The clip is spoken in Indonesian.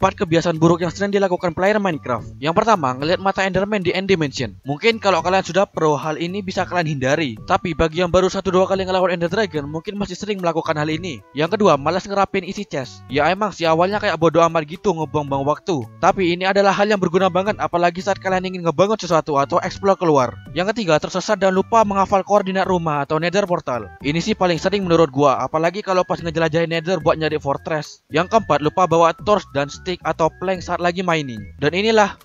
4 kebiasaan buruk yang sering dilakukan player Minecraft. Yang pertama, ngelihat mata Enderman di End Dimension. Mungkin kalau kalian sudah pro, hal ini bisa kalian hindari. Tapi bagi yang baru satu dua kali ngelawan Ender Dragon, mungkin masih sering melakukan hal ini. Yang kedua, malas ngerapin isi chest. Ya emang sih awalnya kayak bodoh amat gitu ngebuang-buang waktu. Tapi ini adalah hal yang berguna banget apalagi saat kalian ingin ngebangun sesuatu atau explore keluar. Yang ketiga, tersesat dan lupa menghafal koordinat rumah atau nether portal. Ini sih paling sering menurut gua, apalagi kalau pas ngejelajahi nether buat nyari fortress. Yang keempat, lupa bawa torch dan stick atau plank saat lagi mining. Dan inilah